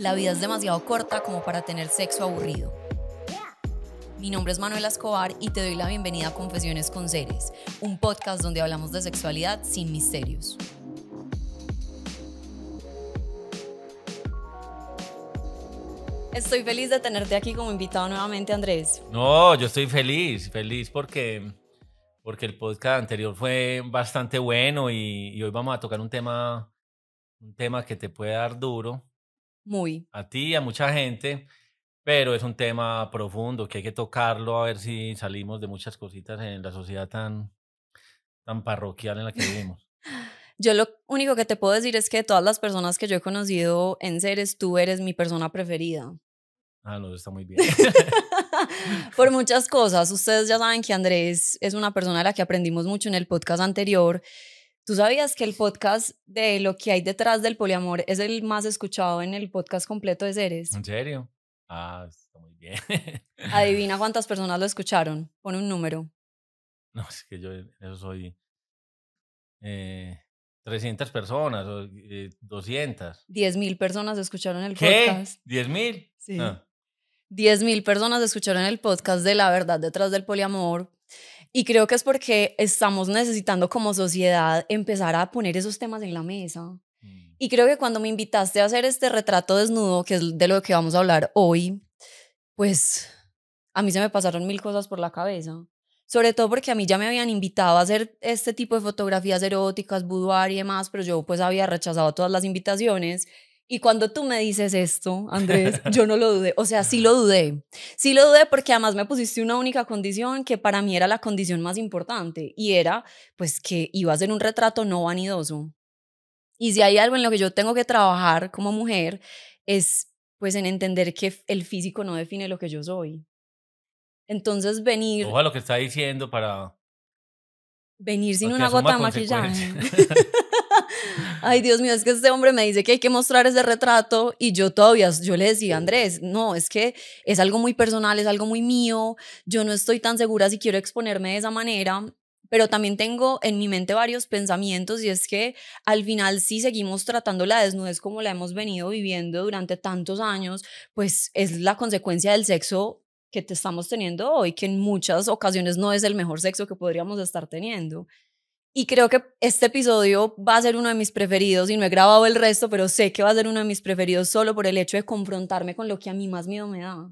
La vida es demasiado corta como para tener sexo aburrido. Mi nombre es Manuel Escobar y te doy la bienvenida a Confesiones con Seres, un podcast donde hablamos de sexualidad sin misterios. Estoy feliz de tenerte aquí como invitado nuevamente, Andrés. No, yo estoy feliz, feliz porque, porque el podcast anterior fue bastante bueno y, y hoy vamos a tocar un tema, un tema que te puede dar duro muy. A ti, a mucha gente, pero es un tema profundo que hay que tocarlo a ver si salimos de muchas cositas en la sociedad tan, tan parroquial en la que vivimos. Yo lo único que te puedo decir es que de todas las personas que yo he conocido en seres, tú eres mi persona preferida. Ah, no, está muy bien. Por muchas cosas. Ustedes ya saben que Andrés es una persona de la que aprendimos mucho en el podcast anterior ¿Tú sabías que el podcast de lo que hay detrás del poliamor es el más escuchado en el podcast completo de Seres? ¿En serio? Ah, está muy bien. Adivina cuántas personas lo escucharon. Pon un número. No, es que yo soy eh, 300 personas, o, 200. Eh, 10 mil personas escucharon el podcast. ¿10 mil? Sí. Ah. mil personas escucharon el podcast de La Verdad detrás del poliamor y creo que es porque estamos necesitando como sociedad empezar a poner esos temas en la mesa. Mm. Y creo que cuando me invitaste a hacer este retrato desnudo, que es de lo que vamos a hablar hoy, pues a mí se me pasaron mil cosas por la cabeza. Sobre todo porque a mí ya me habían invitado a hacer este tipo de fotografías eróticas, boudoir y demás, pero yo pues había rechazado todas las invitaciones y cuando tú me dices esto, Andrés, yo no lo dudé, o sea, sí lo dudé, sí lo dudé porque además me pusiste una única condición que para mí era la condición más importante y era pues que iba a ser un retrato no vanidoso. Y si hay algo en lo que yo tengo que trabajar como mujer es pues en entender que el físico no define lo que yo soy. Entonces venir... Ojo a lo que está diciendo para... Venir sin una gota de maquillaje. Ay, Dios mío, es que este hombre me dice que hay que mostrar ese retrato y yo todavía, yo le decía, Andrés, no, es que es algo muy personal, es algo muy mío, yo no estoy tan segura si quiero exponerme de esa manera, pero también tengo en mi mente varios pensamientos y es que al final si seguimos tratando la desnudez como la hemos venido viviendo durante tantos años, pues es la consecuencia del sexo que te estamos teniendo hoy, que en muchas ocasiones no es el mejor sexo que podríamos estar teniendo. Y creo que este episodio va a ser uno de mis preferidos y no he grabado el resto, pero sé que va a ser uno de mis preferidos solo por el hecho de confrontarme con lo que a mí más miedo me da.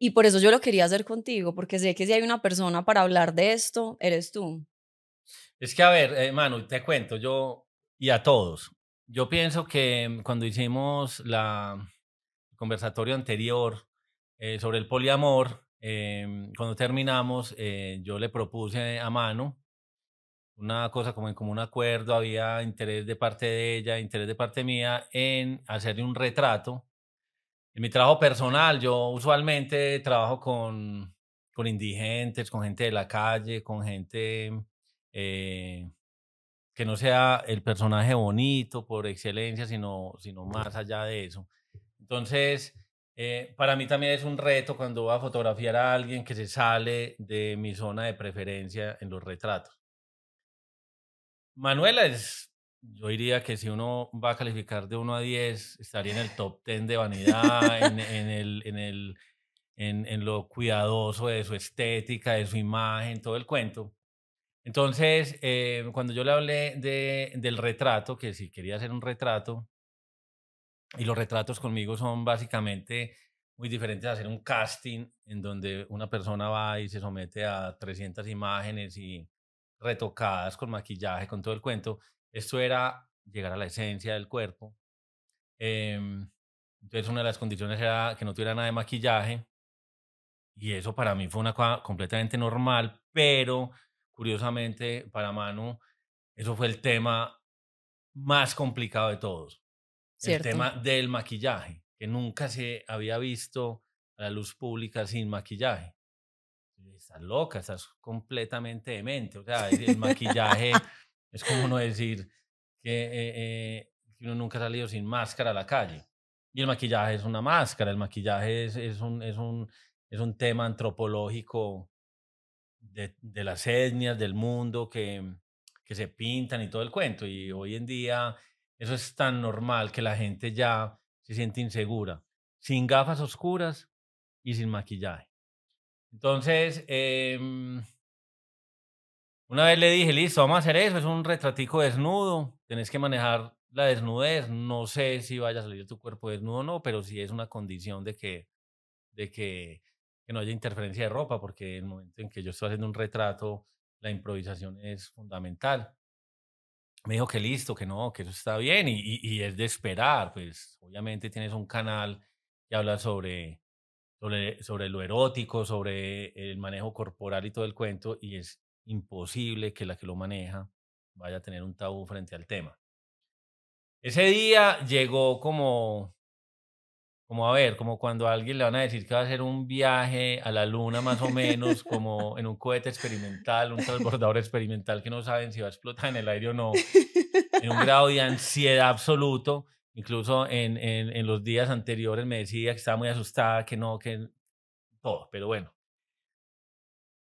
Y por eso yo lo quería hacer contigo, porque sé que si hay una persona para hablar de esto, eres tú. Es que, a ver, eh, Manu, te cuento, yo y a todos, yo pienso que mm, cuando hicimos la conversatorio anterior eh, sobre el poliamor, eh, cuando terminamos, yo le propuse a Manu una cosa como en común acuerdo, había interés de parte de ella, interés de parte mía en hacerle un retrato. En mi trabajo personal, yo usualmente trabajo con, indigentes, con gente de la calle, con gente eh, que no sea el personaje bonito por excelencia, sino, sino más allá de eso. Entonces, eh, para mí también es un reto cuando voy a fotografiar a alguien que se sale de mi zona de preferencia en los retratos. Manuela es, yo diría que si uno va a calificar de 1 a 10, estaría en el top 10 de vanidad, en, el, en, el, en, lo cuidadoso de su estética, de su imagen, todo el cuento. Entonces, eh, cuando yo le hablé de, del retrato, que si quería hacer un retrato, y los retratos conmigo son básicamente muy diferentes a hacer un casting en donde una persona va y se somete a 300 imágenes y retocadas con maquillaje, con todo el cuento. Esto era llegar a la esencia del cuerpo. Em, entonces una de las condiciones era que no tuviera nada de maquillaje. Y eso para mí fue una cosa completamente normal, pero curiosamente para Manu, eso fue el tema más complicado de todos. El tema del maquillaje, que nunca se había visto a la luz pública sin maquillaje estás loca, estás completamente demente. O sea, el maquillaje es como uno decir eh, eh, que, uno nunca ha salido sin máscara a la calle. Y el maquillaje es una máscara, el maquillaje es, un, es, un, es un tema antropológico de, de las etnias, del mundo, que, que se pintan y todo el cuento. Y hoy en día eso es tan normal que la gente ya se siente insegura, sin gafas oscuras y sin maquillaje. Entonces, em, una vez le dije, listo, vamos a hacer eso, es un retratico desnudo, tenés que manejar la desnudez, no sé si vaya a salir tu cuerpo desnudo o no, pero sí es una condición de que, de que, no haya interferencia de ropa, porque en el momento en que yo estoy haciendo un retrato, la improvisación es fundamental. Me dijo que listo, que no, que eso está bien y, y, y es de esperar, pues obviamente tienes un canal que habla sobre sobre, sobre lo erótico, sobre el manejo corporal y todo el cuento, y es imposible que la que lo maneja vaya a tener un tabú frente al tema. Ese día llegó como, como a ver, como cuando a alguien le van a decir que va a hacer un viaje a la luna más o menos, como en un cohete experimental, un transbordador experimental que no saben si va a explotar en el aire o no, en un grado de ansiedad absoluto. Incluso en, en, los días anteriores me decía que estaba muy asustada, que no, que todo, pero bueno.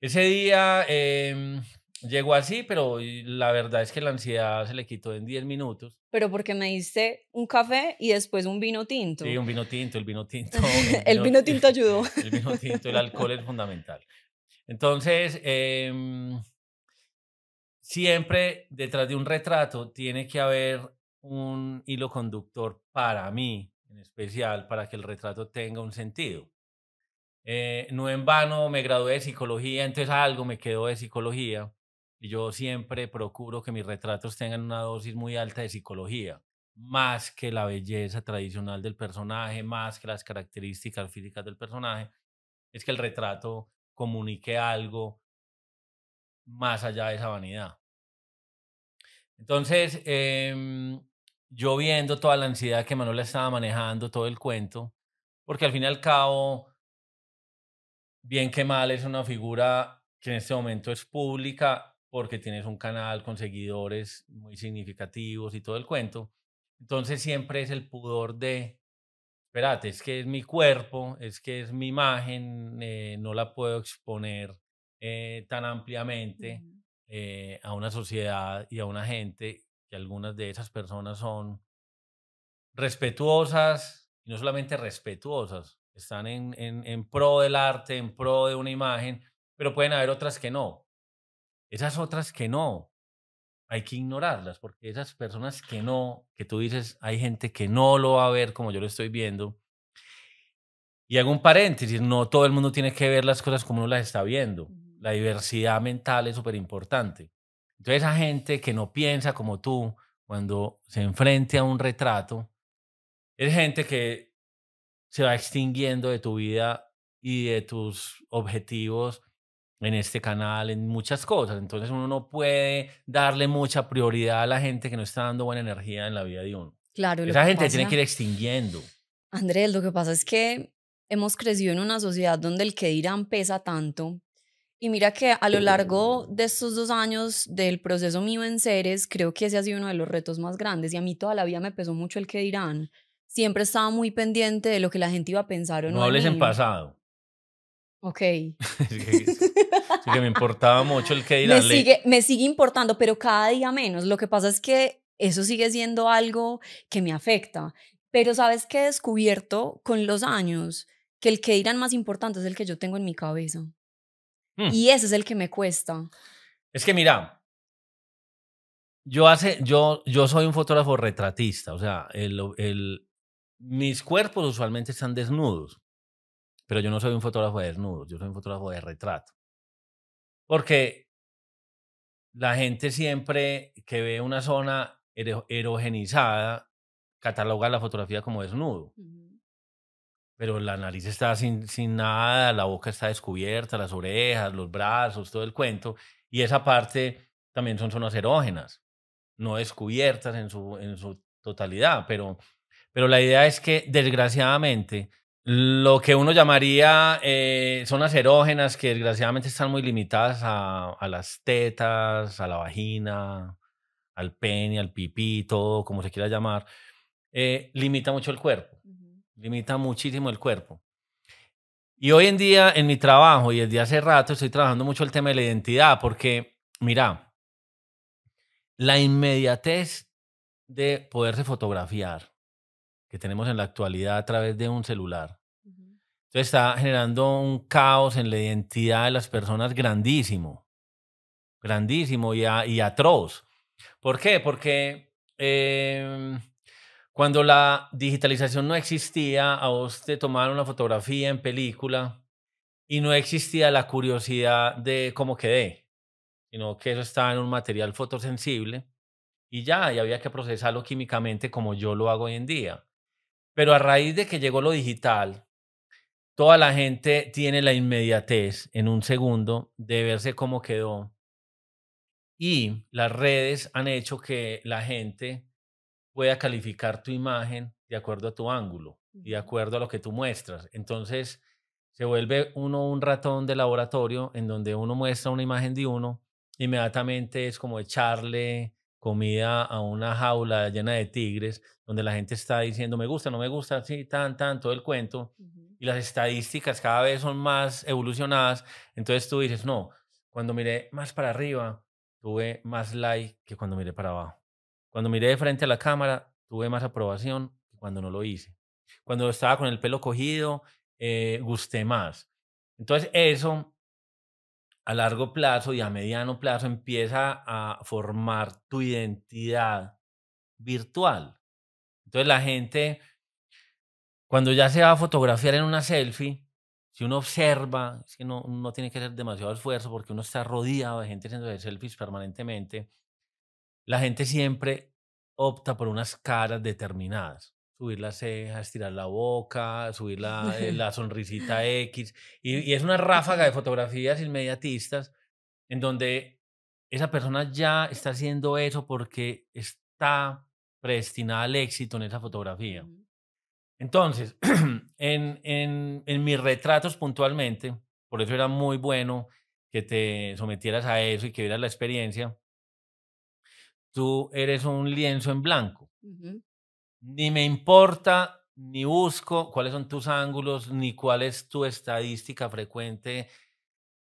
Ese día em, llegó así, pero la verdad es que la ansiedad se le quitó en 10 minutos. Pero porque me diste un café y después un vino tinto. Sí, un vino tinto, el vino tinto. El vino, tinto ayudó. El vino tinto, el alcohol es fundamental. Entonces, em, siempre detrás de un retrato tiene que haber un hilo conductor para mí, en especial, para que el retrato tenga un sentido. Eh, no en vano me gradué de psicología, entonces algo me quedó de psicología. Y yo siempre procuro que mis retratos tengan una dosis muy alta de psicología, más que la belleza tradicional del personaje, más que las características físicas del personaje. Es que el retrato comunique algo más allá de esa vanidad. Entonces, em, yo viendo toda la ansiedad que Manuela estaba manejando, todo el cuento, porque al fin y al cabo, bien que mal, es una figura que en este momento es pública porque tienes un canal con seguidores muy significativos y todo el cuento. Entonces siempre es el pudor de, espérate, es que es mi cuerpo, es que es mi imagen, eh, no la puedo exponer eh, tan ampliamente eh, a una sociedad y a una gente que algunas de esas personas son respetuosas, y no solamente respetuosas, están en, en, en pro del arte, en pro de una imagen, pero pueden haber otras que no. Esas otras que no, hay que ignorarlas, porque esas personas que no, que tú dices, hay gente que no lo va a ver como yo lo estoy viendo. Y hago un paréntesis, no todo el mundo tiene que ver las cosas como uno las está viendo. La diversidad mental es súper importante. Entonces esa gente que no piensa como tú cuando se enfrente a un retrato, es gente que se va extinguiendo de tu vida y de tus objetivos en este canal, en muchas cosas. Entonces uno no puede darle mucha prioridad a la gente que no está dando buena energía en la vida de uno. Claro. Esa gente tiene que ir extinguiendo. Andrés, lo que pasa es que hemos crecido en una sociedad donde el que dirán pesa tanto y mira que a lo largo de estos dos años del proceso mío en Ceres, creo que ese ha sido uno de los retos más grandes y a mí toda la vida me pesó mucho el que dirán. Siempre estaba muy pendiente de lo que la gente iba a pensar o no. No hables en pasado. Ok. sí, que, que me importaba mucho el que dirán. Me sigue, me sigue importando, pero cada día menos. Lo que pasa es que eso sigue siendo algo que me afecta. Pero sabes que he descubierto con los años que el que dirán más importante es el que yo tengo en mi cabeza. Mm. Y ese es el que me cuesta. Es que mira, yo, hace, yo, yo soy un fotógrafo retratista, o sea, el, el, mis cuerpos usualmente están desnudos, pero yo no soy un fotógrafo de desnudos, yo soy un fotógrafo de retrato. Porque la gente siempre que ve una zona erogenizada cataloga la fotografía como desnudo. Pero la nariz está sin, sin nada, la boca está descubierta, las orejas, los brazos, todo el cuento. Y esa parte también son zonas erógenas, no descubiertas en su, en su totalidad. Pero, pero la idea es que, desgraciadamente, lo que uno llamaría eh, zonas erógenas que desgraciadamente están muy limitadas a, a, las tetas, a la vagina, al pene, al pipí, todo como se quiera llamar, eh, limita mucho el cuerpo limita muchísimo el cuerpo. Y hoy en día en mi trabajo y desde hace rato estoy trabajando mucho el tema de la identidad porque, mira, la inmediatez de poderse fotografiar que tenemos en la actualidad a través de un celular. está generando un caos en la identidad de las personas grandísimo, grandísimo y, y atroz. ¿Por qué? Porque em, cuando la digitalización no existía, a vos te tomaban una fotografía en película y no existía la curiosidad de cómo quedé, sino que eso estaba en un material fotosensible y ya, y había que procesarlo químicamente como yo lo hago hoy en día. Pero a raíz de que llegó lo digital, toda la gente tiene la inmediatez en un segundo de verse cómo quedó. Y las redes han hecho que la gente a calificar tu imagen de acuerdo a tu ángulo y de acuerdo a lo que tú muestras. Entonces, se vuelve uno un ratón de laboratorio en donde uno muestra una imagen de uno, inmediatamente es como echarle comida a una jaula llena de tigres, donde la gente está diciendo, me gusta, no me gusta, sí, tan, tan, todo el cuento. Y las estadísticas cada vez son más evolucionadas. Entonces tú dices, no, cuando miré más para arriba, tuve más like que cuando miré para abajo. Cuando miré de frente a la cámara, tuve más aprobación que cuando no lo hice. Cuando estaba con el pelo cogido, eh, gusté más. Entonces eso a largo plazo y a mediano plazo empieza a formar tu identidad virtual. Entonces la gente, cuando ya se va a fotografiar en una selfie, si uno observa, es que no, no tiene que hacer demasiado esfuerzo porque uno está rodeado de gente haciendo selfies permanentemente, la gente siempre opta por unas caras determinadas. Subir las cejas, estirar la boca, subir la, eh, sonrisita X. Y, es una ráfaga de fotografías inmediatistas en donde esa persona ya está haciendo eso porque está predestinada al éxito en esa fotografía. Entonces, en, en mis retratos puntualmente, por eso era muy bueno que te sometieras a eso y que vieras la experiencia, tú eres un lienzo en blanco. Ni me importa, ni busco cuáles son tus ángulos, ni cuál es tu estadística frecuente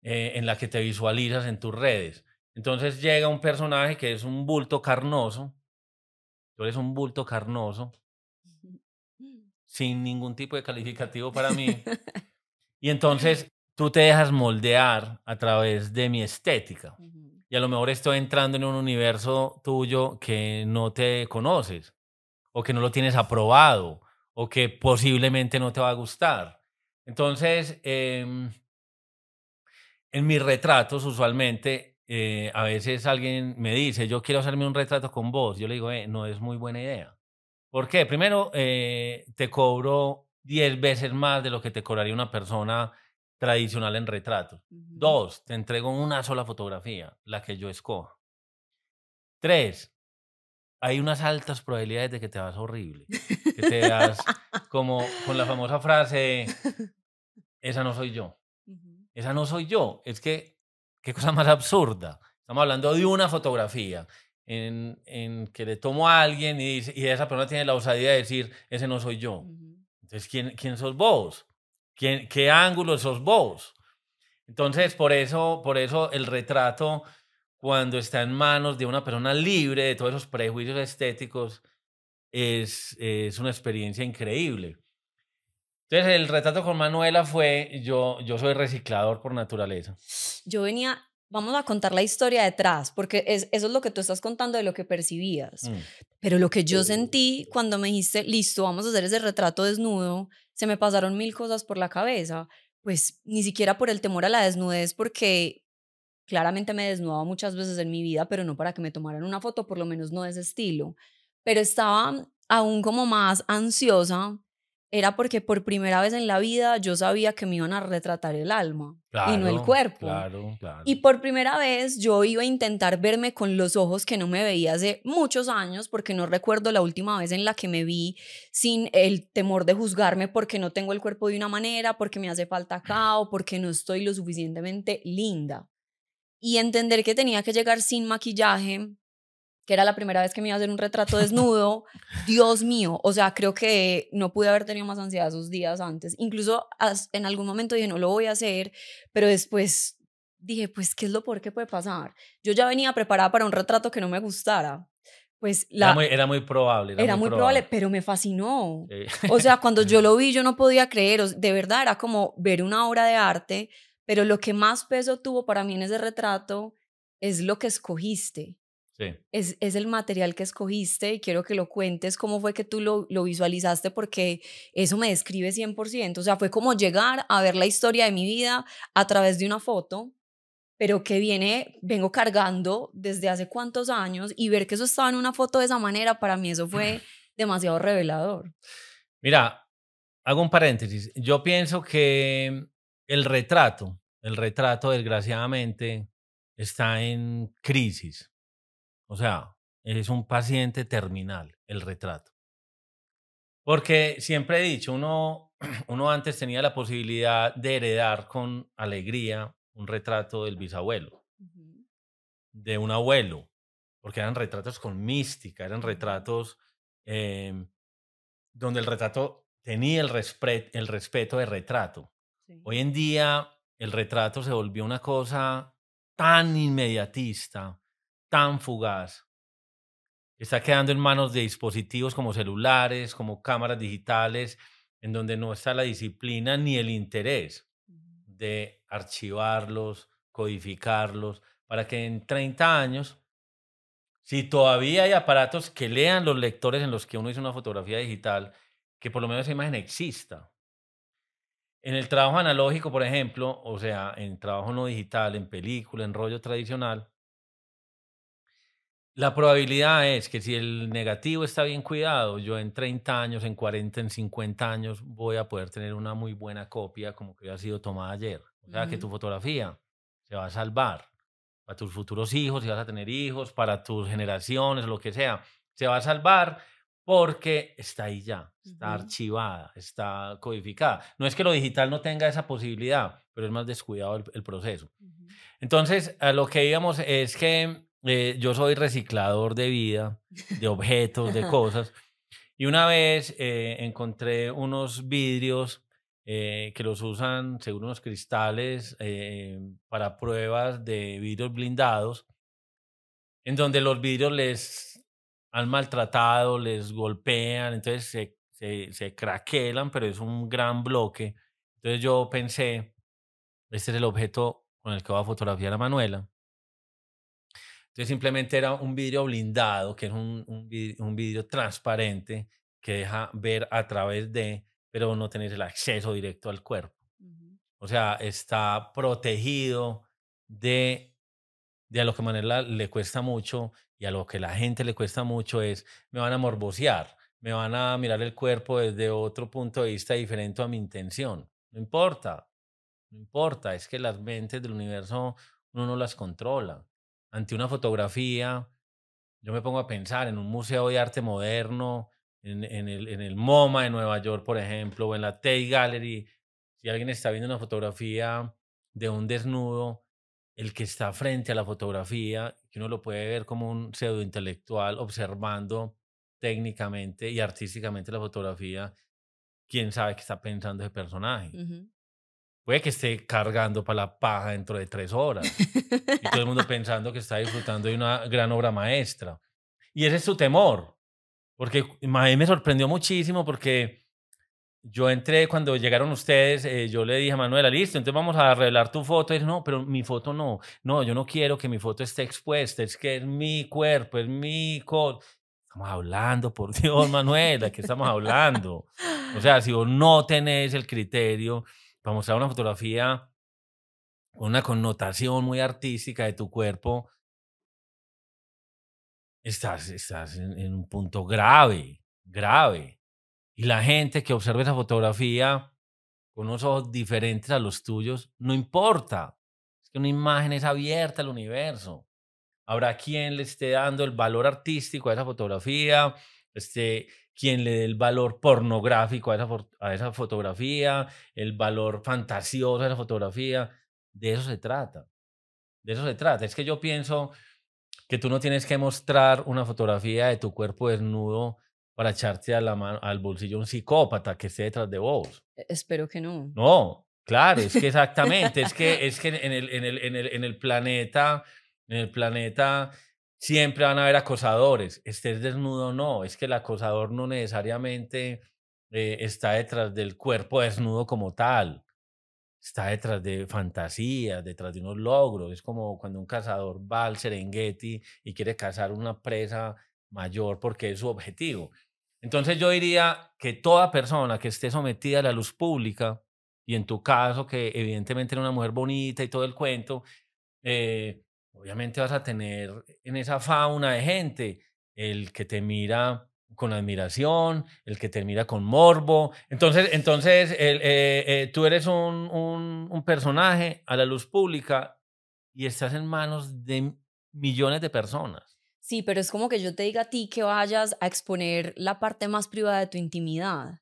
eh, en la que te visualizas en tus redes. Entonces llega un personaje que es un bulto carnoso, tú eres un bulto carnoso, sin ningún tipo de calificativo para mí. Y entonces tú te dejas moldear a través de mi estética y a lo mejor estoy entrando en un universo tuyo que no te conoces o que no lo tienes aprobado o que posiblemente no te va a gustar. Entonces, em, en mis retratos usualmente eh, a veces alguien me dice, yo quiero hacerme un retrato con vos. Yo le digo, eh, no es muy buena idea. ¿Por qué? Primero, eh, te cobro 10 veces más de lo que te cobraría una persona tradicional en retrato. Dos, te entrego una sola fotografía, la que yo escoja. Tres, hay unas altas probabilidades de que te vas horrible, que te das como con la famosa frase, esa no soy yo, esa no soy yo. Es que, qué cosa más absurda. Estamos hablando de una fotografía en, en que le tomo a alguien y, y esa persona tiene la osadía de decir, ese no soy yo. Entonces, ¿quién, ¿quién sos vos? ¿Qué, ángulo sos vos? Entonces, por eso, por eso el retrato, cuando está en manos de una persona libre de todos esos prejuicios estéticos, es, es una experiencia increíble. Entonces, el retrato con Manuela fue, yo, yo soy reciclador por naturaleza. Yo venía, vamos a contar la historia detrás, porque eso es lo que tú estás contando de lo que percibías. Mm. Pero lo que yo sentí cuando me dijiste, listo, vamos a hacer ese retrato desnudo, se me pasaron mil cosas por la cabeza, pues ni siquiera por el temor a la desnudez, porque claramente me desnudaba muchas veces en mi vida, pero no para que me tomaran una foto, por lo menos no de ese estilo. Pero estaba aún como más ansiosa era porque por primera vez en la vida yo sabía que me iban a retratar el alma y no el cuerpo. Y por primera vez yo iba a intentar verme con los ojos que no me veía hace muchos años, porque no recuerdo la última vez en la que me vi sin el temor de juzgarme porque no tengo el cuerpo de una manera, porque me hace falta acá o porque no estoy lo suficientemente linda. Y entender que tenía que llegar sin maquillaje que era la primera vez que me iba a hacer un retrato desnudo, Dios mío, o sea, creo que no pude haber tenido más ansiedad esos días antes. Incluso en algún momento dije, no lo voy a hacer, pero después dije, pues, ¿qué es lo peor que puede pasar? Yo ya venía preparada para un retrato que no me gustara. Pues la, era, muy, probable. Era, muy, probable, pero me fascinó. O sea, cuando yo lo vi, yo no podía creer. De verdad, era como ver una obra de arte, pero lo que más peso tuvo para mí en ese retrato es lo que escogiste es, el material que escogiste y quiero que lo cuentes cómo fue que tú lo, lo, visualizaste porque eso me describe 100%. O sea, fue como llegar a ver la historia de mi vida a través de una foto, pero que viene, vengo cargando desde hace cuántos años y ver que eso estaba en una foto de esa manera, para mí eso fue demasiado revelador. Mira, hago un paréntesis. Yo pienso que el retrato, el retrato desgraciadamente está en crisis o sea, es un paciente terminal el retrato. Porque siempre he dicho, uno, antes tenía la posibilidad de heredar con alegría un retrato del bisabuelo, de un abuelo, porque eran retratos con mística, eran retratos em, donde el retrato tenía el, respeto de retrato. Hoy en día el retrato se volvió una cosa tan inmediatista, tan fugaz está quedando en manos de dispositivos como celulares, como cámaras digitales, en donde no está la disciplina ni el interés de archivarlos, codificarlos, para que en 30 años, si todavía hay aparatos que lean los lectores en los que uno hizo una fotografía digital, que por lo menos esa imagen exista. En el trabajo analógico, por ejemplo, o sea, en trabajo no digital, en película, en rollo tradicional, la probabilidad es que si el negativo está bien cuidado, yo en 30 años, en 40, en 50 años voy a poder tener una muy buena copia como que ha sido tomada ayer. O sea, que tu fotografía se va a salvar para tus futuros hijos, si vas a tener hijos, para tus generaciones, lo que sea. Se va a salvar porque está ahí ya, está archivada, está codificada. No es que lo digital no tenga esa posibilidad, pero es más descuidado el, proceso. Entonces, lo que íbamos es que eh, yo soy reciclador de vida, de objetos, de cosas. Y una vez eh, encontré unos vidrios eh, que los usan, según unos cristales, para pruebas de vidrios blindados, en donde los vidrios les han maltratado, les golpean, entonces se, se, se craquelan, pero es un gran bloque. Entonces yo pensé, este es el objeto con el que voy a fotografiar a Manuela. Entonces simplemente era un vidrio blindado, que es un, un, vidrio, transparente que deja ver a través de, pero no tener el acceso directo al cuerpo. O sea, está protegido de, de a lo que manera le cuesta mucho y a lo que la gente le cuesta mucho es, me van a morbosear, me van a mirar el cuerpo desde otro punto de vista diferente a mi intención. No importa, no importa, es que las mentes del universo uno no las controla ante una fotografía, yo me pongo a pensar en un museo de arte moderno, en, el, en el MoMA de Nueva York, por ejemplo, o en la Tate Gallery, si alguien está viendo una fotografía de un desnudo, el que está frente a la fotografía, que uno lo puede ver como un pseudo intelectual observando técnicamente y artísticamente la fotografía, quién sabe qué está pensando ese personaje puede que esté cargando para la paja dentro de tres horas. y todo el mundo pensando que está disfrutando de una gran obra maestra. Y ese es su temor. Porque a me sorprendió muchísimo porque yo entré, cuando llegaron ustedes, eh, yo le dije a Manuela, listo, entonces vamos a revelar tu foto. Y dice, no, pero mi foto no. No, yo no quiero que mi foto esté expuesta. Es que es mi cuerpo, es mi cor Estamos hablando, por Dios, Manuela, ¿qué estamos hablando? O sea, si vos no tenés el criterio para mostrar una fotografía con una connotación muy artística de tu cuerpo, estás, estás en, un punto grave, grave. Y la gente que observe esa fotografía con unos ojos diferentes a los tuyos, no importa. Es que una imagen es abierta al universo. Habrá quien le esté dando el valor artístico a esa fotografía, Este quien le dé el valor pornográfico a esa, a esa fotografía, el valor fantasioso a esa fotografía. De eso se trata. De eso se trata. Es que yo pienso que tú no tienes que mostrar una fotografía de tu cuerpo desnudo para echarte a la mano, al bolsillo un psicópata que esté detrás de vos. E-, espero que no. No, claro, es que exactamente, es que, es que en, el, en, el, en, el, en el planeta, en el planeta siempre van a haber acosadores, estés desnudo o no, es que el acosador no necesariamente eh, está detrás del cuerpo desnudo como tal, está detrás de fantasías, detrás de unos logros, es como cuando un cazador va al Serengeti y quiere cazar una presa mayor porque es su objetivo. Entonces yo diría que toda persona que esté sometida a la luz pública, y en tu caso que evidentemente era una mujer bonita y todo el cuento, eh, obviamente vas a tener en esa fauna de gente el que te mira con admiración, el que te mira con morbo. Entonces, entonces eh, eh, tú eres un, un, personaje a la luz pública y estás en manos de millones de personas. Sí, pero es como que yo te diga a ti que vayas a exponer la parte más privada de tu intimidad.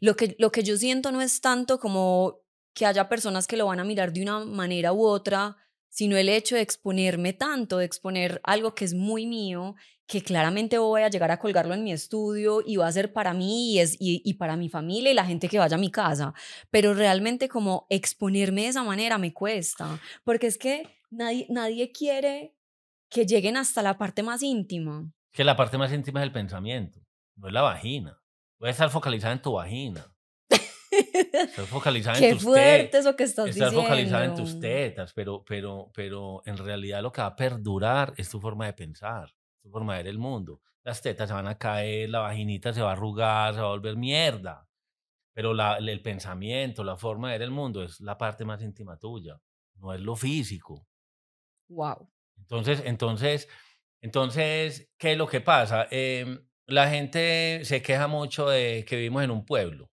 Lo que, lo que yo siento no es tanto como que haya personas que lo van a mirar de una manera u otra, sino el hecho de exponerme tanto, de exponer algo que es muy mío, que claramente voy a llegar a colgarlo en mi estudio y va a ser para mí y, para mi familia y la gente que vaya a mi casa. Pero realmente como exponerme de esa manera me cuesta, porque es que nadie, nadie quiere que lleguen hasta la parte más íntima. Que la parte más íntima es el pensamiento, no es la vagina. Voy a estar focalizada en tu vagina. Estás focalizada en fuerte que estás, diciendo. en tus tetas, pero, pero, pero en realidad lo que va a perdurar es tu forma de pensar, tu forma de ver el mundo. Las tetas se van a caer, la vaginita se va a arrugar, se va a volver mierda. Pero la, el pensamiento, la forma de ver el mundo es la parte más íntima tuya, no es lo físico. Wow. Entonces, entonces, entonces, ¿qué es lo que pasa? Em, la gente se queja mucho de que vivimos en un pueblo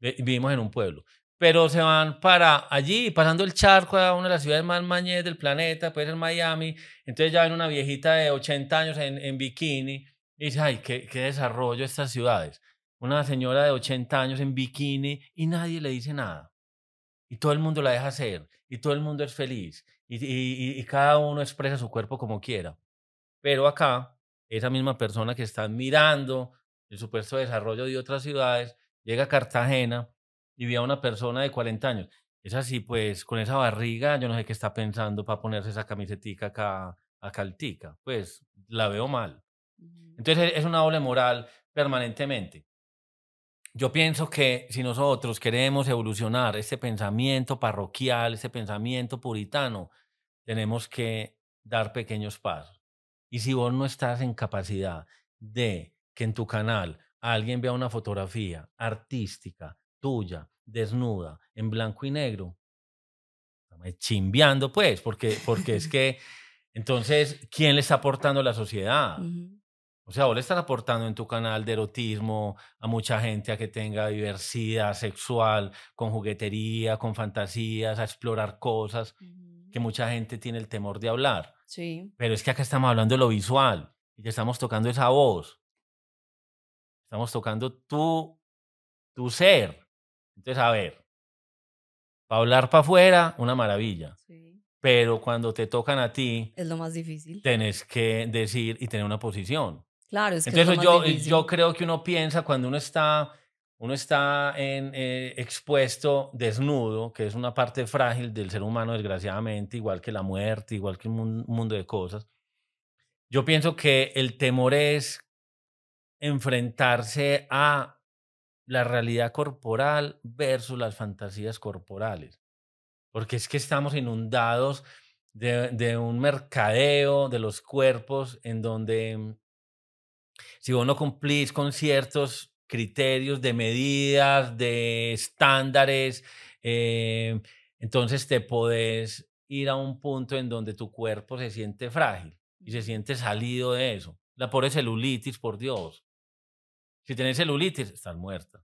vivimos en un pueblo. Pero se van para allí, pasando el charco a una de las ciudades más mañez del planeta, puede ser Miami. Entonces ya ven una viejita de 80 años en, bikini y dice, ay, qué, desarrollo estas ciudades. Una señora de 80 años en bikini y nadie le dice nada. Y todo el mundo la deja hacer y todo el mundo es feliz y, y cada uno expresa su cuerpo como quiera. Pero acá, esa misma persona que está mirando el supuesto desarrollo de otras ciudades, llega a Cartagena y ve a una persona de 40 años. Es así, pues, con esa barriga, yo no sé qué está pensando para ponerse esa camisetica acá, a caltica. Pues, la veo mal. Entonces, e, es una doble moral permanentemente. Yo pienso que si nosotros queremos evolucionar ese pensamiento parroquial, ese pensamiento puritano, tenemos que dar pequeños pasos. Y si vos no estás en capacidad de que en tu canal alguien vea una fotografía artística tuya, desnuda, en blanco y negro, chimbeando, pues, porque, porque es que, entonces, ¿quién le está aportando a la sociedad? O sea, vos le estás aportando en tu canal de erotismo a mucha gente a que tenga diversidad sexual, con juguetería, con fantasías, a explorar cosas que mucha gente tiene el temor de hablar. Sí. Pero es que acá estamos hablando de lo visual y que estamos tocando esa voz. Estamos tocando tu, tu ser. Entonces, a ver, para hablar para afuera, una maravilla. Pero cuando te tocan a ti... Es lo más difícil. Tenés que decir y tener una posición. Claro, es que Entonces, es lo más yo, yo creo que uno piensa cuando uno está, uno está en, eh, expuesto desnudo, que es una parte frágil del ser humano, desgraciadamente, igual que la muerte, igual que un mundo de cosas. Yo pienso que el temor es enfrentarse a la realidad corporal versus las fantasías corporales. Porque es que estamos inundados de, un mercadeo de los cuerpos en donde si vos no cumplís con ciertos criterios de medidas, de estándares, eh, entonces te podés ir a un punto en donde tu cuerpo se siente frágil y se siente salido de eso. La pobre celulitis, por Dios. Si tenés celulitis, estás muerta.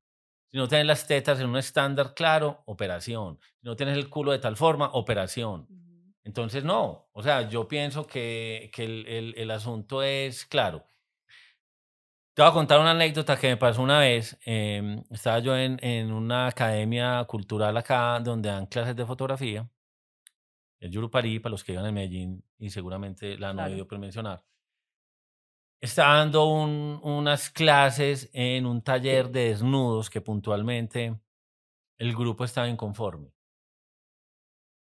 Si no tenés las tetas en un estándar claro, operación. Si no tienes el culo de tal forma, operación. Entonces, no. O sea, yo pienso que, que el, el, asunto es claro. Te voy a contar una anécdota que me pasó una vez. Em, estaba yo en, en, una academia cultural acá donde dan clases de fotografía. El Yurupari, para los que iban en Medellín y seguramente la han oído mencionar. Estaba dando unas clases en un taller de desnudos que puntualmente el grupo estaba inconforme.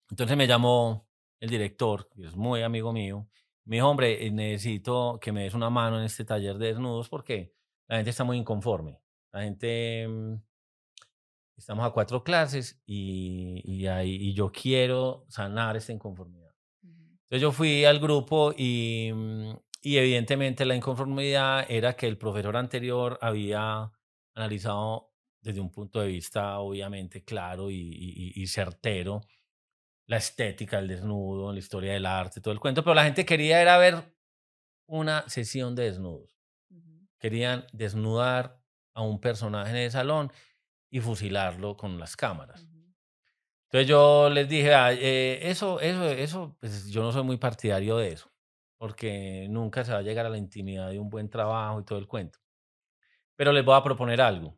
Entonces me llamó el director, que es muy amigo mío, me dijo, hombre, eh, necesito que me des una mano en este taller de desnudos porque la gente está muy inconforme. La gente, mm, estamos a cuatro clases y, yo quiero sanar esta inconformidad. Entonces yo fui al grupo y mm, y evidentemente la inconformidad era que el profesor anterior había analizado desde un punto de vista obviamente claro y, certero la estética del desnudo, la historia del arte, todo el cuento, pero la gente quería era ver una sesión de desnudos. Querían desnudar a un personaje en el salón y fusilarlo con las cámaras. Entonces yo les dije, eh, eso, eso, eso, pues yo no soy muy partidario de eso porque nunca se va a llegar a la intimidad de un buen trabajo y todo el cuento. Pero les voy a proponer algo.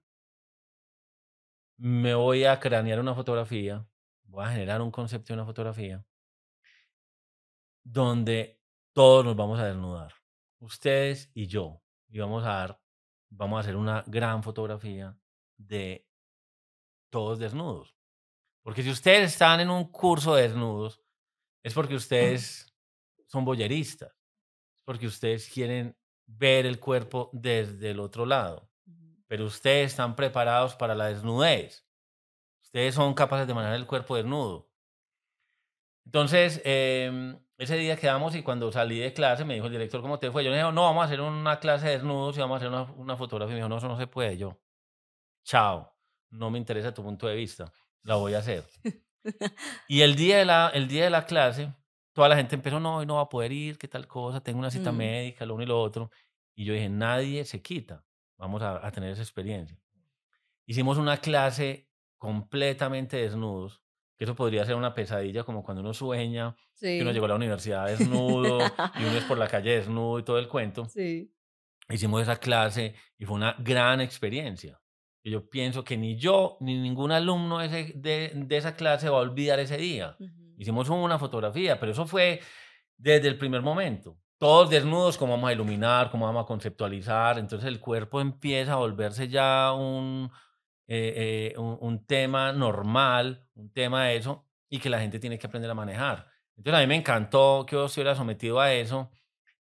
Me voy a cranear una fotografía, voy a generar un concepto de una fotografía donde todos nos vamos a desnudar, ustedes y yo, y vamos a dar, vamos a hacer una gran fotografía de todos desnudos. Porque si ustedes están en un curso de desnudos, es porque ustedes son boyeristas, porque ustedes quieren ver el cuerpo desde el otro lado, pero ustedes están preparados para la desnudez. Ustedes son capaces de manejar el cuerpo desnudo. Entonces, em, ese día quedamos y cuando salí de clase me dijo el director, ¿cómo te fue? Yo le dije, no, vamos a hacer una clase de desnudos y vamos a hacer una, fotografía. me dijo, no, eso no se puede. Yo, chao, no me interesa tu punto de vista, la voy a hacer. y el día de la, el día de la clase, toda la gente empezó, no, hoy no va a poder ir, qué tal cosa, tengo una cita mm. médica, lo uno y lo otro. Y yo dije, nadie se quita, vamos a, tener esa experiencia. Hicimos una clase completamente desnudos, que eso podría ser una pesadilla, como cuando uno sueña, que uno llegó a la universidad desnudo, y uno es por la calle desnudo y todo el cuento. Sí. Hicimos esa clase y fue una gran experiencia. Y yo pienso que ni yo, ni ningún alumno de, de, esa clase va a olvidar ese día. Hicimos una fotografía, pero eso fue desde el primer momento. Todos desnudos, cómo vamos a iluminar, cómo vamos a conceptualizar. Entonces el cuerpo empieza a volverse ya un, eh, eh, un, tema normal, un tema de eso, y que la gente tiene que aprender a manejar. Entonces a mí me encantó que vos hubieras sometido a eso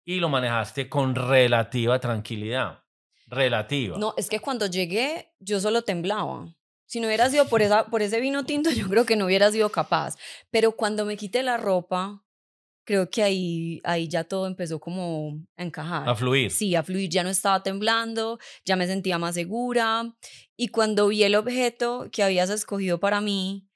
y lo manejaste con relativa tranquilidad. Relativa. No, es que cuando llegué yo solo temblaba. Si no hubiera sido por, por ese vino tinto, yo creo que no hubieras sido capaz. Pero cuando me quité la ropa, creo que ahí, ahí ya todo empezó como a encajar. A fluir. Sí, a fluir. Ya no estaba temblando, ya me sentía más segura. Y cuando vi el objeto que habías escogido para mí,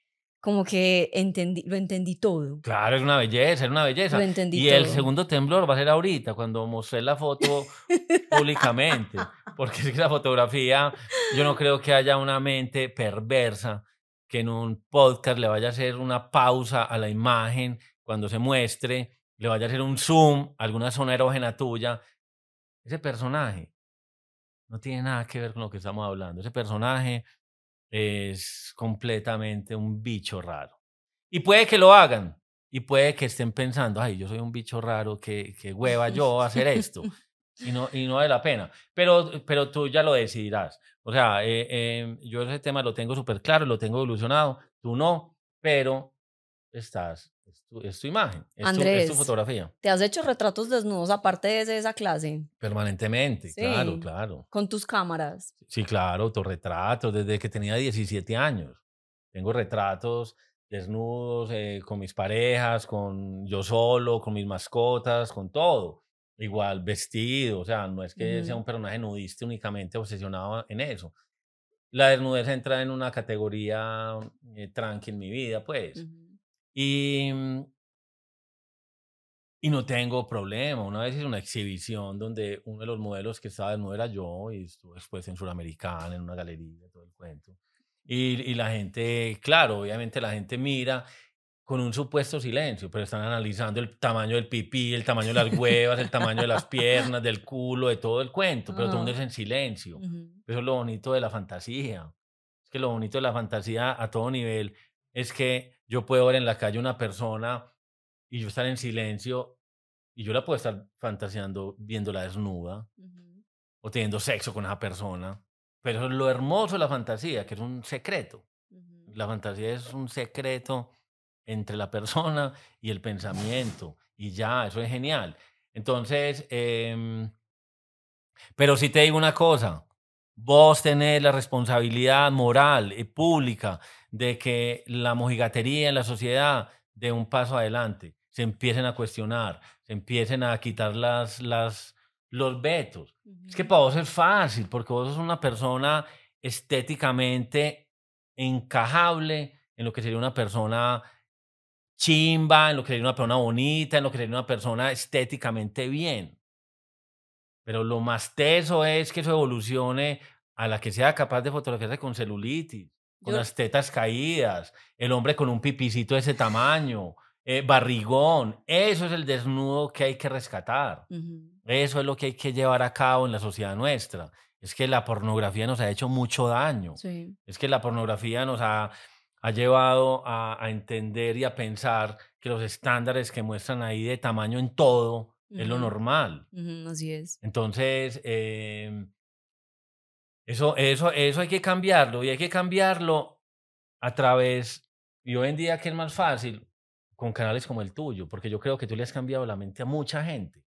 como que entendí, lo entendí todo. Claro, es una belleza, es una belleza. Lo entendí y el segundo temblor va a ser ahorita, cuando mostré la foto públicamente, porque es que la fotografía, yo no creo que haya una mente perversa que en un podcast le vaya a hacer una pausa a la imagen cuando se muestre, le vaya a hacer un zoom a alguna zona erógena tuya. Ese personaje no tiene nada que ver con lo que estamos hablando. Ese personaje es completamente un bicho raro. Y puede que lo hagan, y puede que estén pensando, ay, yo soy un bicho raro, que, que hueva yo hacer esto, y no, y vale la pena. Pero, pero tú ya lo decidirás. O sea, eh, em, yo ese tema lo tengo súper claro, lo tengo evolucionado, tú no, pero estás es tu, imagen, es, Andrés, tu, fotografía. ¿Te has hecho retratos desnudos aparte de esa clase? Permanentemente, claro, claro. Con tus cámaras. Sí, claro, retratos desde que tenía 17 años. Tengo retratos desnudos eh, con mis parejas, con yo solo, con mis mascotas, con todo. Igual vestido, o sea, no es que sea un personaje nudista únicamente obsesionado en eso. La desnudez entra en una categoría tranquila eh, tranqui en mi vida, pues. Y, mm, y no tengo problema. Una vez hice una exhibición donde uno de los modelos que estaba desnudo era yo y estuve después pues, en Suramericana, en una galería, todo el cuento. Y, y la gente, claro, obviamente la gente mira con un supuesto silencio, pero están analizando el tamaño del pipí, el tamaño de las huevas, el tamaño de las piernas, del culo, de todo el cuento, pero todo mundo es en silencio. Eso es lo bonito de la fantasía. Es que lo bonito de la fantasía a todo nivel es que yo puedo ver en la calle una persona y yo estar en silencio y yo la puedo estar fantaseando viéndola desnuda o teniendo sexo con esa persona. Pero eso es lo hermoso de la fantasía, que es un secreto. La fantasía es un secreto entre la persona y el pensamiento. Y ya, eso es genial. Entonces, em, pero si te digo una cosa, vos tenés la responsabilidad moral y eh, pública de que la mojigatería en la sociedad dé un paso adelante, se empiecen a cuestionar, se empiecen a quitar las, los vetos. Es que para vos es fácil, porque vos sos una persona estéticamente encajable en lo que sería una persona chimba, en lo que sería una persona bonita, en lo que sería una persona estéticamente bien. Pero lo más teso es que eso evolucione a la que sea capaz de fotografiarse con celulitis, con las tetas caídas, el hombre con un pipicito de ese tamaño, eh, barrigón. Eso es el desnudo que hay que rescatar. Eso es lo que hay que llevar a cabo en la sociedad nuestra. Es que la pornografía nos ha hecho mucho daño. Es que la pornografía nos ha, ha llevado a, entender y a pensar que los estándares que muestran ahí de tamaño en todo es lo normal. así es. Entonces, eh, eso, eso, eso hay que cambiarlo y hay que cambiarlo a través, y hoy en día que es más fácil, con canales como el tuyo, porque yo creo que tú le has cambiado la mente a mucha gente,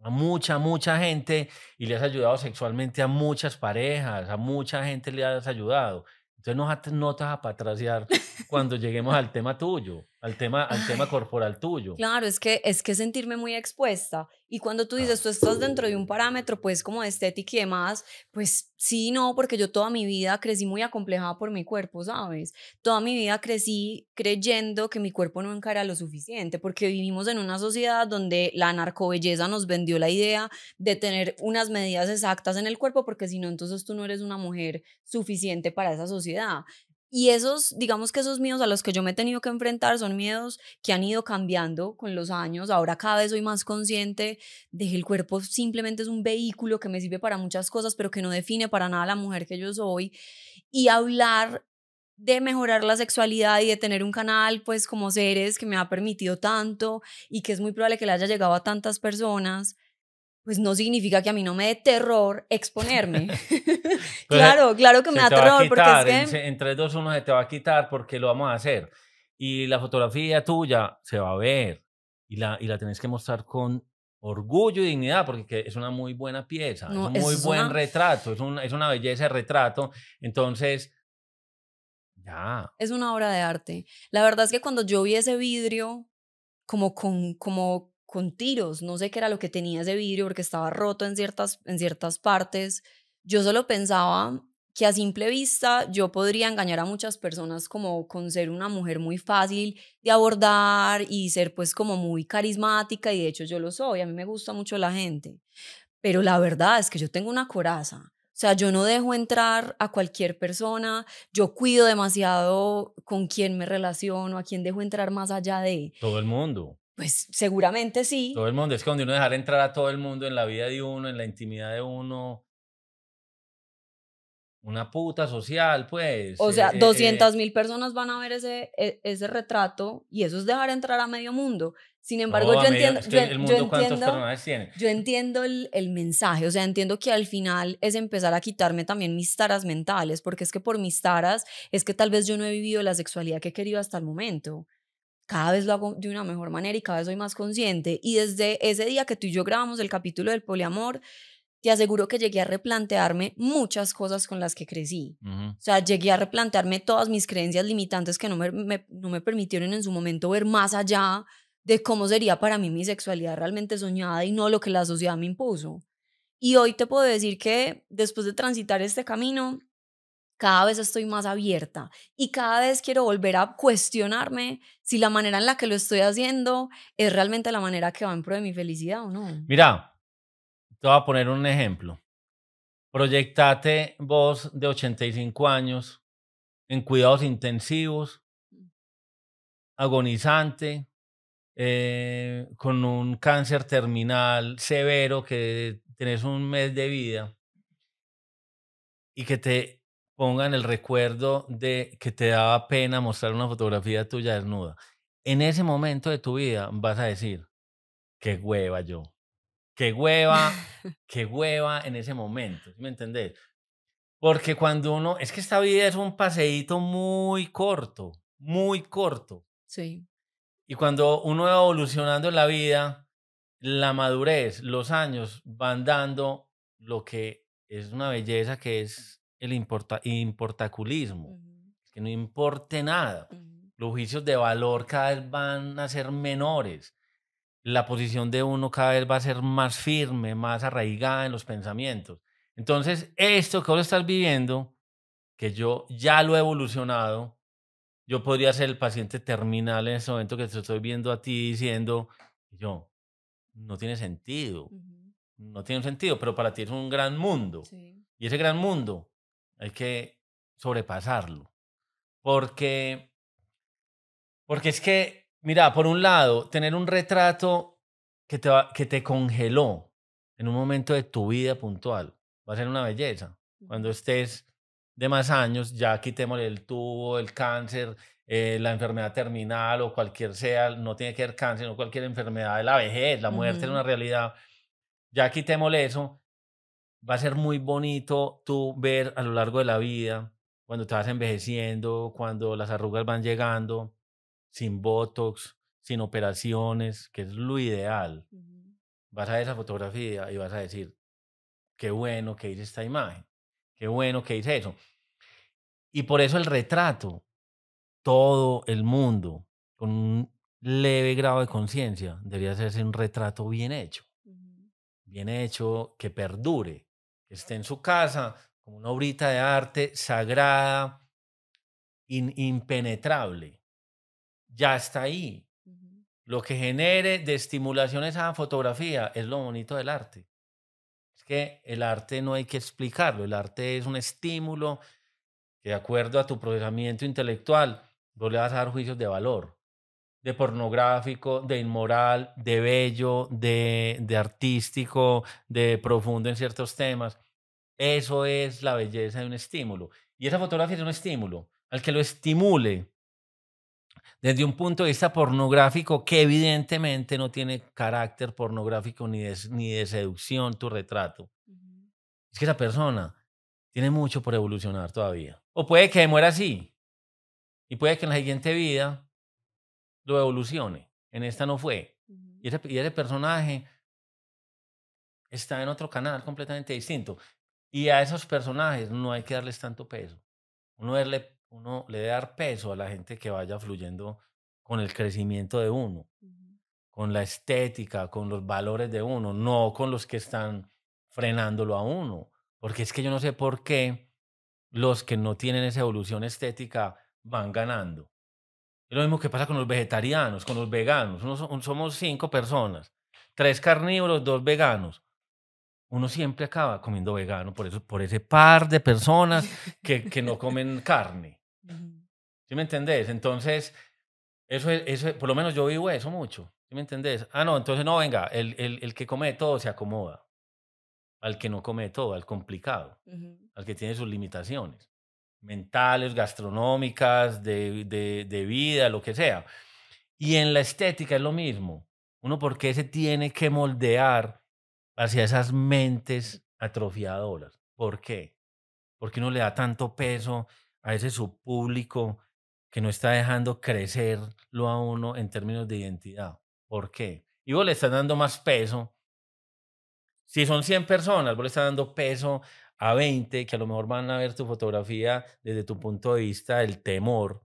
a mucha, mucha gente, y le has ayudado sexualmente a muchas parejas, a mucha gente le has ayudado. Entonces no, no te vas a patraciar cuando lleguemos al tema tuyo al tema, al tema corporal tuyo. Claro, es que, es que sentirme muy expuesta. Y cuando tú dices, ah. tú estás dentro de un parámetro, pues como de estética y demás, pues sí, no, porque yo toda mi vida crecí muy acomplejada por mi cuerpo, ¿sabes? Toda mi vida crecí creyendo que mi cuerpo no encara lo suficiente, porque vivimos en una sociedad donde la narcobelleza nos vendió la idea de tener unas medidas exactas en el cuerpo, porque si no, entonces tú no eres una mujer suficiente para esa sociedad. Y esos, digamos que esos miedos a los que yo me he tenido que enfrentar son miedos que han ido cambiando con los años. Ahora cada vez soy más consciente de que el cuerpo simplemente es un vehículo que me sirve para muchas cosas, pero que no define para nada la mujer que yo soy. Y hablar de mejorar la sexualidad y de tener un canal, pues como seres que me ha permitido tanto y que es muy probable que le haya llegado a tantas personas pues no significa que a mí no me dé terror exponerme. claro, claro que me da terror. Quitar, porque es que... En, 3, 2, se te va a quitar porque lo vamos a hacer. Y la fotografía tuya se va a ver y la, y la tenés que mostrar con orgullo y dignidad porque es una muy buena pieza, es un muy buen retrato, es, una es una belleza de retrato. Entonces, ya. Es una obra de arte. La verdad es que cuando yo vi ese vidrio, como con, como con tiros, no sé qué era lo que tenía ese vidrio porque estaba roto en ciertas, en ciertas partes. Yo solo pensaba que a simple vista yo podría engañar a muchas personas como con ser una mujer muy fácil de abordar y ser pues como muy carismática y de hecho yo lo soy, a mí me gusta mucho la gente, pero la verdad es que yo tengo una coraza. O sea, yo no dejo entrar a cualquier persona, yo cuido demasiado con quién me relaciono, a quién dejo entrar más allá de... Todo el mundo. Pues seguramente sí. Todo el mundo, es que cuando uno dejar entrar a todo el mundo en la vida de uno, en la intimidad de uno. Una puta social, pues. O sea, eh, eh, eh. doscientas mil personas van a ver ese, e, ese retrato y eso es dejar entrar a medio mundo. Sin embargo, yo, entiendo, yo, entiendo, el, el mensaje, o sea, entiendo que al final es empezar a quitarme también mis taras mentales, porque es que por mis taras es que tal vez yo no he vivido la sexualidad que he querido hasta el momento cada vez lo hago de una mejor manera y cada vez soy más consciente. Y desde ese día que tú y yo grabamos el capítulo del poliamor, te aseguro que llegué a replantearme muchas cosas con las que crecí. O sea, llegué a replantearme todas mis creencias limitantes que no no me permitieron en su momento ver más allá de cómo sería para mí mi sexualidad realmente soñada y no lo que la sociedad me impuso. Y hoy te puedo decir que después de transitar este camino, cada vez estoy más abierta y cada vez quiero volver a cuestionarme si la manera en la que lo estoy haciendo es realmente la manera que va en pro de mi felicidad o no. Mira, te voy a poner un ejemplo. Proyectate vos de 85 años en cuidados intensivos, agonizante, eh, con un cáncer terminal severo que tenés un mes de vida y que te pongan el recuerdo de que te daba pena mostrar una fotografía tuya desnuda. En ese momento de tu vida vas a decir, qué hueva yo, qué hueva, qué hueva en ese momento, ¿me entendés? Porque cuando uno, es que esta vida es un paseíto muy corto, muy corto. Sí. Y cuando uno va evolucionando en la vida, la madurez, los años van dando lo que es una belleza que es el importa, importaculismo, que no importe nada. Los juicios de valor cada vez van a ser menores. La posición de uno cada vez va a ser más firme, más arraigada en los pensamientos. Entonces, esto que vos estás viviendo, que yo ya lo he evolucionado, yo podría ser el paciente terminal en ese momento que te estoy viendo a ti diciendo, yo, no tiene sentido, no tiene sentido, pero para ti es un gran mundo. Y ese gran mundo hay que sobrepasarlo. Porque, porque es que, mira, por un lado, tener un retrato que te, que te congeló en un momento de tu vida puntual va a ser una belleza. Cuando estés de más años, ya quitémosle el tubo, el cáncer, eh, la enfermedad terminal o cualquier sea, no tiene que ser cáncer, no cualquier enfermedad, de la vejez, la muerte es una realidad. Ya quitémosle eso va a ser muy bonito tú ver a lo largo de la vida, cuando te envejeciendo, cuando las arrugas van llegando, sin botox, sin operaciones, que es lo ideal. Vas a ver esa fotografía y vas a decir, qué bueno que hice esta imagen, qué bueno que hice eso. Y por eso el retrato, todo el mundo, con un leve grado de conciencia, debería hacerse un retrato bien hecho bien hecho, que perdure que esté en su casa, como una obrita de arte sagrada, impenetrable. Ya está ahí. Lo que genere de estimulaciones a fotografía es lo bonito del arte. Es que el arte no hay que explicarlo, el arte es un estímulo que de acuerdo a tu procesamiento intelectual, no le vas a dar juicios de valor de pornográfico, de inmoral, de bello, de, artístico, de profundo en ciertos temas. Eso es la belleza de un estímulo. Y esa fotografía es un estímulo. Al que lo estimule desde un punto de vista pornográfico, que evidentemente no tiene carácter pornográfico ni de, ni de seducción tu retrato. Es que esa persona tiene mucho por evolucionar todavía. O puede que muera así. Y puede que en la siguiente vida lo evolucione. En esta no fue. y, ese, personaje está en otro canal completamente distinto. Y a esos personajes no hay que darles tanto peso. Uno, uno le debe dar peso a la gente que vaya fluyendo con el crecimiento de uno, con la estética, con los valores de uno, no con los que están frenándolo a uno. Porque es que yo no sé por qué los que no tienen esa evolución estética van ganando. Es lo mismo que pasa con los vegetarianos, con los veganos. somos cinco personas, tres carnívoros, dos veganos. Uno siempre acaba comiendo vegano por, eso, por ese par de personas que, que no comen carne. ¿Sí me entendés? Entonces, eso eso por lo menos yo vivo eso mucho. ¿Sí me entendés? Ah, no, entonces no, venga, el, el, el que come de todo se acomoda. Al que no come de todo, al complicado, al que tiene sus limitaciones mentales, gastronómicas, de, de, de vida, lo que sea. Y en la estética es lo mismo. Uno porque se tiene que moldear hacia esas mentes atrofiadoras. ¿Por qué? Porque uno le da tanto peso a ese subpúblico que no está dejando crecerlo a uno en términos de identidad. ¿Por qué? Y vos le estás dando más peso. Si son 100 personas, vos le estás dando peso a 20 que a lo mejor van a ver tu fotografía desde tu punto de vista el temor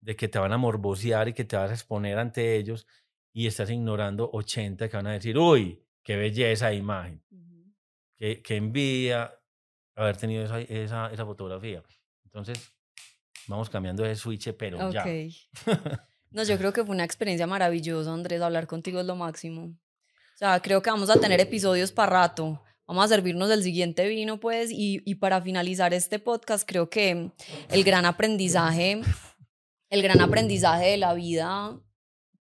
de que te van a morbosear y que te vas a exponer ante ellos y estás ignorando 80 que van a decir, uy, qué belleza esa imagen, qué, qué, envidia haber tenido esa, esa, fotografía. Entonces, vamos cambiando de switch, pero okay. no, yo creo que fue una experiencia maravillosa, Andrés, hablar contigo es lo máximo. O sea, creo que vamos a tener episodios para rato Vamos a servirnos el siguiente vino, pues, y, y para finalizar este podcast, creo que el gran aprendizaje, el gran aprendizaje de la vida,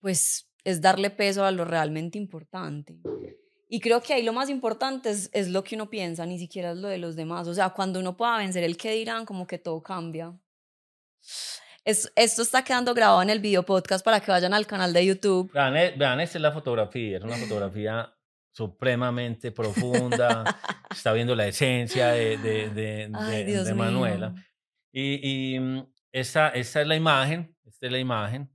pues, es darle peso a lo realmente importante. Y creo que ahí lo más importante es, es, lo que uno piensa, ni siquiera es lo de los demás. O sea, cuando uno pueda vencer el que dirán, como que todo cambia. Es, esto está quedando grabado en el video podcast para que vayan al canal de YouTube. Vean, e, vean esta es la fotografía, es una fotografía supremamente profunda, está viendo la esencia de, de, Manuela. Y, y mm, esta, es la imagen, esta es la imagen.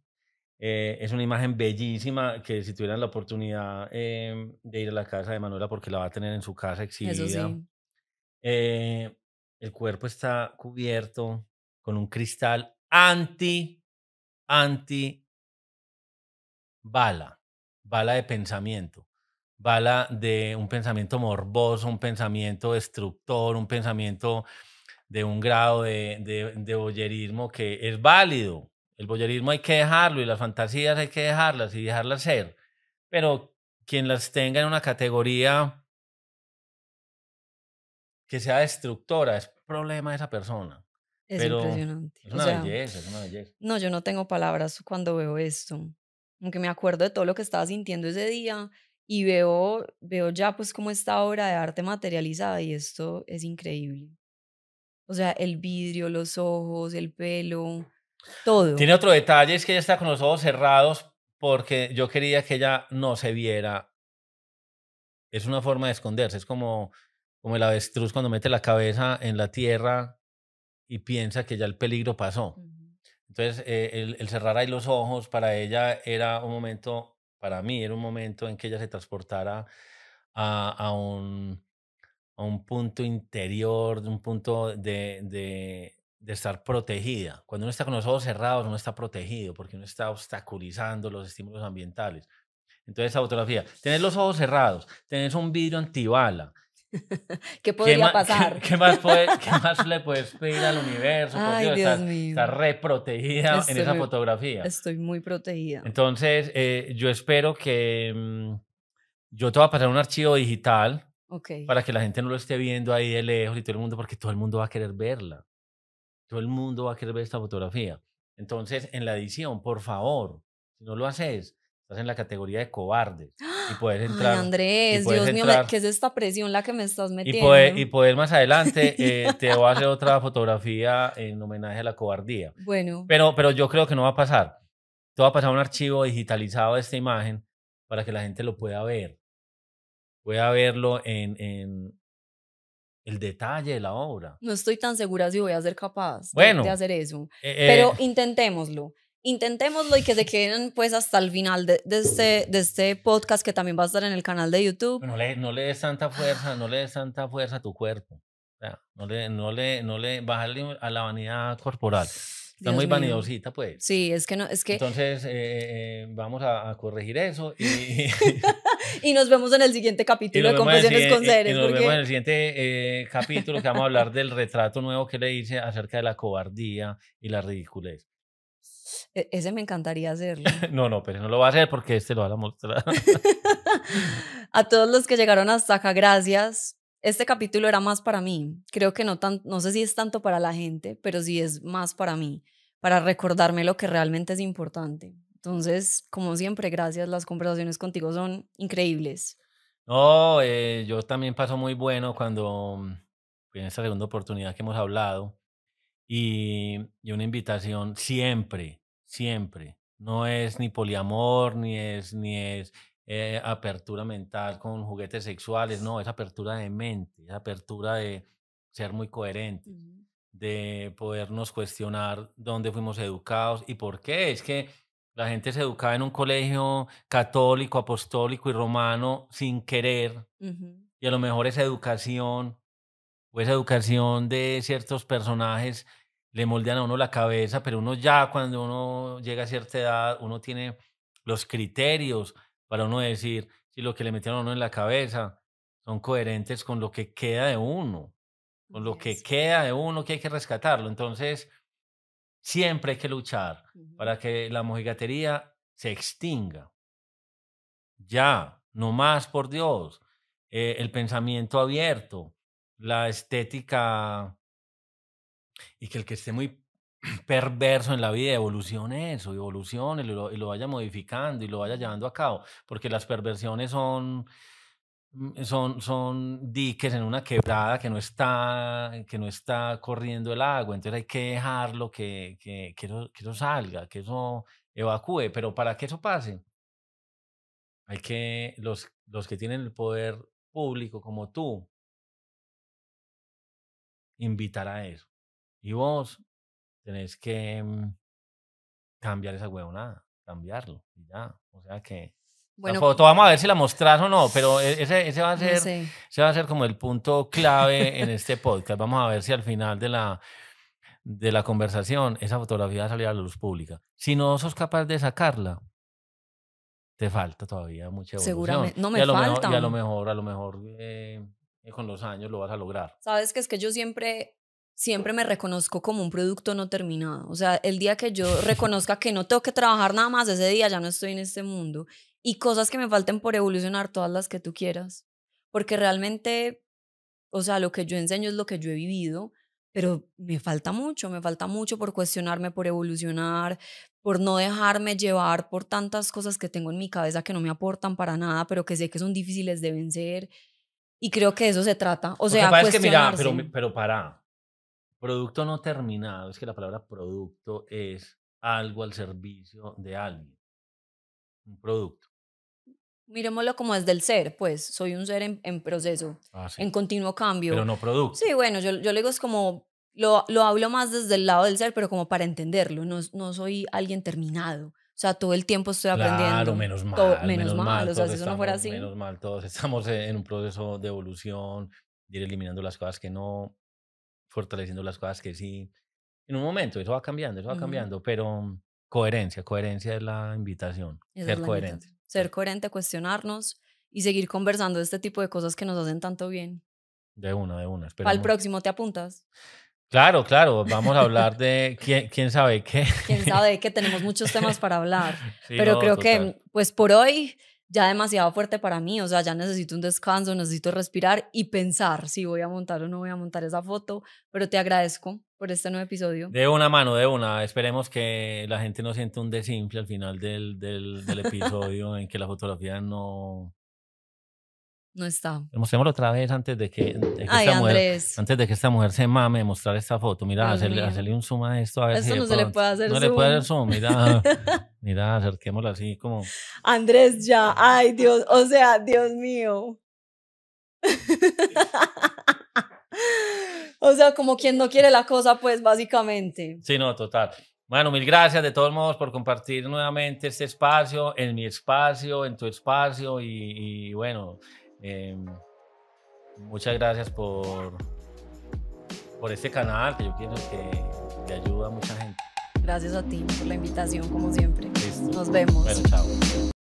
Eh, es una imagen bellísima que si tuvieran la oportunidad em, de ir a la casa de Manuela, porque la va a tener en su casa exhibida. Eh, el cuerpo está cubierto con un cristal anti, anti bala, bala de pensamiento bala de un pensamiento morboso, un pensamiento destructor, un pensamiento de un grado de, de, de que es válido. El bollerismo hay que dejarlo y las fantasías hay que dejarlas y dejarlas ser. Pero quien las tenga en una categoría que sea destructora es problema de esa persona. Es impresionante. es una belleza. No, yo no tengo palabras cuando veo esto. Aunque me acuerdo de todo lo que estaba sintiendo ese día, y veo, veo ya pues como esta obra de arte materializada y esto es increíble. O sea, el vidrio, los ojos, el pelo, todo. Tiene otro detalle, es que ella está con los ojos cerrados porque yo quería que ella no se viera. Es una forma de esconderse, es como, como el avestruz cuando mete la cabeza en la tierra y piensa que ya el peligro pasó. Entonces, eh, el cerrar ahí los ojos para ella era un momento para mí era un momento en que ella se transportara a, un, a un punto interior, un punto de, de, estar protegida. Cuando uno está con los ojos cerrados, uno está protegido porque uno está obstaculizando los estímulos ambientales. Entonces, esa fotografía, tener los ojos cerrados, tener un vidrio antibala, ¿Qué podría pasar? ¿qué, más más le puedes pedir al universo? Pues Ay, Dios, estás, estás reprotegida en esa fotografía. Estoy muy protegida. Entonces, eh, yo espero que mm, yo te voy a pasar un archivo digital para que la gente no lo esté viendo ahí de lejos y todo el mundo, porque todo el mundo va a querer verla. Todo el mundo va a querer ver esta fotografía. Entonces, en la edición, por favor, si no lo haces, estás en la categoría de cobardes. ¡Ah! y poder entrar. Ay, Andrés, Dios mío, ¿qué es esta presión la que me estás metiendo? Y poder, más adelante eh, te voy a hacer otra fotografía en homenaje a la cobardía. Bueno. Pero, pero yo creo que no va a pasar. Te va a pasar un archivo digitalizado de esta imagen para que la gente lo pueda ver. Pueda verlo en, en el detalle de la obra. No estoy tan segura si voy a ser capaz de, hacer eso. Eh, eh. pero intentémoslo intentémoslo y que se queden pues hasta el final de, de, este, de este podcast que también va a estar en el canal de YouTube. No le, no le des tanta fuerza, no le des tanta fuerza a tu cuerpo. No le, no le, no le, bajarle a la vanidad corporal. Está muy vanidosita, pues. Sí, es que no, es que. Entonces, eh, eh, eh, vamos a, corregir eso y. y nos vemos en el siguiente capítulo de Confesiones con Seres. nos porque... vemos en el siguiente capítulo que vamos a hablar del retrato nuevo que le hice acerca de la cobardía y la ridiculez. E-, ese me encantaría hacerlo. no, no, pero no lo va a hacer porque este lo va a mostrar. a todos los que llegaron hasta acá, gracias. Este capítulo era más para mí. Creo que no tan, no sé si es tanto para la gente, pero sí es más para mí, para recordarme lo que realmente es importante. Entonces, como siempre, gracias. Las conversaciones contigo son increíbles. No, eh, yo también paso muy bueno cuando mm, en esta segunda oportunidad que hemos hablado y, y una invitación siempre siempre. No es ni poliamor, ni es, ni es eh, apertura mental con juguetes sexuales, no, es apertura de mente, es apertura de ser muy coherente, de podernos cuestionar dónde fuimos educados y por qué. Es que la gente se educaba en un colegio católico, apostólico y romano sin querer, y a lo mejor esa educación o esa educación de ciertos personajes le moldean a uno la cabeza, pero uno ya cuando uno llega a cierta edad, uno tiene los criterios para uno decir si lo que le metieron a uno en la cabeza son coherentes con lo que queda de uno, con lo que queda de uno que hay que rescatarlo. Entonces, siempre hay que luchar para que la mojigatería se extinga. Ya, no más por Dios. Eh, el pensamiento abierto, la estética y que el que esté muy perverso en la vida evolucione eso, evolucione y lo, vaya modificando y lo vaya llevando a cabo, porque las perversiones son mm, son, son diques en una quebrada que no, está, eh, que no está corriendo el agua, entonces hay que dejarlo que, que, que, eso, salga, que eso evacúe, pero para que eso pase, hay que, los, los que tienen el poder público como tú, invitar a eso. Y vos tenés que mm, cambiar esa huevonada, cambiarlo ya. O sea que bueno, vamos a ver si la mostrás o no, pero e, ese, ese va a ser, va a ser como el punto clave en este podcast. Vamos a ver si al final de la, de la conversación esa fotografía va a salir a la luz pública. Si no sos capaz de sacarla, te falta todavía mucha evolución. Seguramente, no me falta. a lo mejor, a lo mejor eh, eh, con los años lo vas a lograr. Sabes que es que yo siempre siempre me reconozco como un producto no terminado. O sea, el día que yo reconozca que no tengo que trabajar nada más, ese día ya no estoy en este mundo. Y cosas que me falten por evolucionar, todas las que tú quieras. Porque realmente, o sea, lo que yo enseño es lo que yo he vivido, pero me falta mucho, me falta mucho por cuestionarme, por evolucionar, por no dejarme llevar por tantas cosas que tengo en mi cabeza que no me aportan para nada, pero que sé que son difíciles de vencer. Y creo que eso se trata. O sea, que pero, pero para, Producto no terminado, es que la palabra producto es algo al servicio de alguien, un producto. Miremoslo como desde el ser, pues soy un ser en, proceso, ah, en continuo cambio. Pero no producto. Sí, bueno, yo, yo le digo es como, lo, lo, hablo más desde el lado del ser, pero como para entenderlo, no, no soy alguien terminado. O sea, todo el tiempo estoy aprendiendo. Claro, menos mal. menos, mal, o sea, si eso no fuera así. Menos mal, todos estamos eh, en un proceso de evolución, de ir eliminando las cosas que no, fortaleciendo las cosas que sí. En un momento, eso va cambiando, eso va cambiando, pero coherencia, coherencia es la invitación, ser coherente. Ser coherente, cuestionarnos y seguir conversando de este tipo de cosas que nos hacen tanto bien. De una, de una. Al próximo te apuntas. Claro, claro, vamos a hablar de quién, quién sabe qué. Quién sabe qué, tenemos muchos temas para hablar, pero creo que mm, pues por hoy ya demasiado fuerte para mí, o sea, ya necesito un descanso, necesito respirar y pensar si voy a montar o no voy a montar esa foto, pero te agradezco por este nuevo episodio. De una mano, de una, esperemos que la gente no siente un desinfle al final del, del episodio en que la fotografía no, no está. Mostrémoslo otra vez antes de que, esta mujer, antes de que esta mujer se mame mostrar esta foto. Mira, hacerle, un zoom a esto a ver esto no se le puede hacer zoom. No le puede hacer zoom. Mira, mira, acerquémoslo así como. Andrés ya. Ay, Dios, o sea, Dios mío. o sea, como quien no quiere la cosa, pues básicamente. Sí, no, total. Bueno, mil gracias de todos modos por compartir nuevamente este espacio, en mi espacio, en tu espacio y bueno, Em, muchas gracias por, por este canal que yo quiero que le ayuda a mucha gente. Gracias a ti por la invitación, como siempre. Nos vemos. chao.